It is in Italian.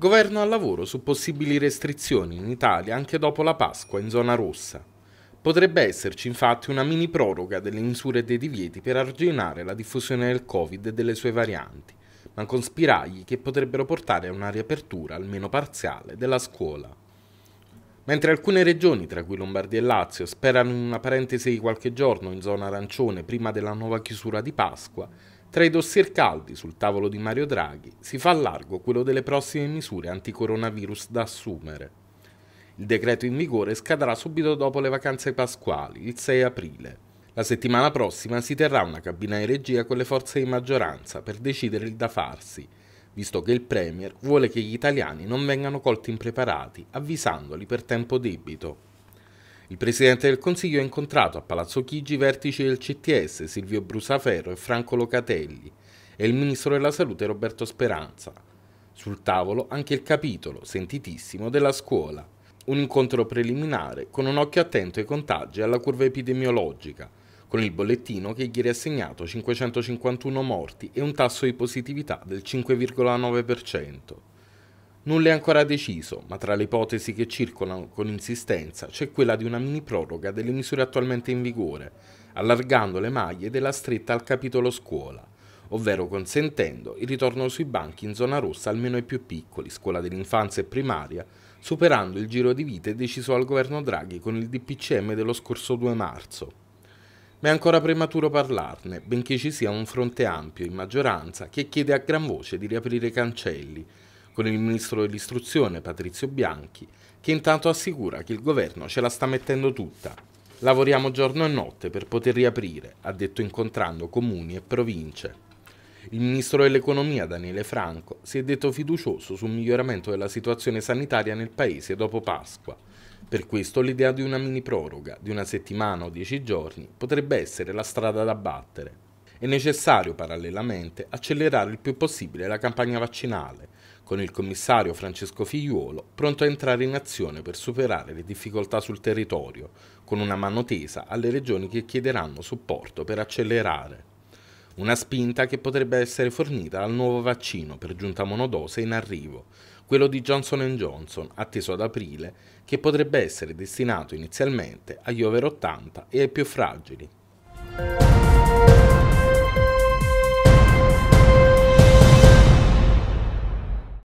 Governo al lavoro su possibili restrizioni in Italia anche dopo la Pasqua in zona rossa. Potrebbe esserci infatti una mini proroga delle misure e dei divieti per arginare la diffusione del Covid e delle sue varianti, ma con spiragli che potrebbero portare a una riapertura almeno parziale della scuola. Mentre alcune regioni, tra cui Lombardia e Lazio, sperano in una parentesi di qualche giorno in zona arancione prima della nuova chiusura di Pasqua, tra i dossier caldi sul tavolo di Mario Draghi si fa largo quello delle prossime misure anticoronavirus da assumere. Il decreto in vigore scadrà subito dopo le vacanze pasquali, il 6 aprile. La settimana prossima si terrà una cabina di regia con le forze di maggioranza per decidere il da farsi, visto che il Premier vuole che gli italiani non vengano colti impreparati, avvisandoli per tempo debito. Il Presidente del Consiglio ha incontrato a Palazzo Chigi i vertici del CTS Silvio Brusaferro e Franco Locatelli e il Ministro della Salute Roberto Speranza. Sul tavolo anche il capitolo, sentitissimo, della scuola. Un incontro preliminare con un occhio attento ai contagi e alla curva epidemiologica, con il bollettino che gli ha segnato 551 morti e un tasso di positività del 5,9%. Nulla è ancora deciso, ma tra le ipotesi che circolano con insistenza c'è quella di una mini proroga delle misure attualmente in vigore, allargando le maglie della stretta al capitolo scuola, ovvero consentendo il ritorno sui banchi in zona rossa almeno ai più piccoli, scuola dell'infanzia e primaria, superando il giro di vite deciso al governo Draghi con il DPCM dello scorso 2 marzo. Ma è ancora prematuro parlarne, benché ci sia un fronte ampio in maggioranza che chiede a gran voce di riaprire i cancelli, con il ministro dell'istruzione Patrizio Bianchi, che intanto assicura che il governo ce la sta mettendo tutta. Lavoriamo giorno e notte per poter riaprire, ha detto incontrando comuni e province. Il ministro dell'economia Daniele Franco si è detto fiducioso sul miglioramento della situazione sanitaria nel paese dopo Pasqua. Per questo l'idea di una mini proroga di una settimana o dieci giorni potrebbe essere la strada da battere. È necessario parallelamente accelerare il più possibile la campagna vaccinale, con il commissario Francesco Figliuolo pronto a entrare in azione per superare le difficoltà sul territorio, con una mano tesa alle regioni che chiederanno supporto per accelerare. Una spinta che potrebbe essere fornita al nuovo vaccino per giunta monodose in arrivo, quello di Johnson Johnson, atteso ad aprile, che potrebbe essere destinato inizialmente agli over 80 e ai più fragili.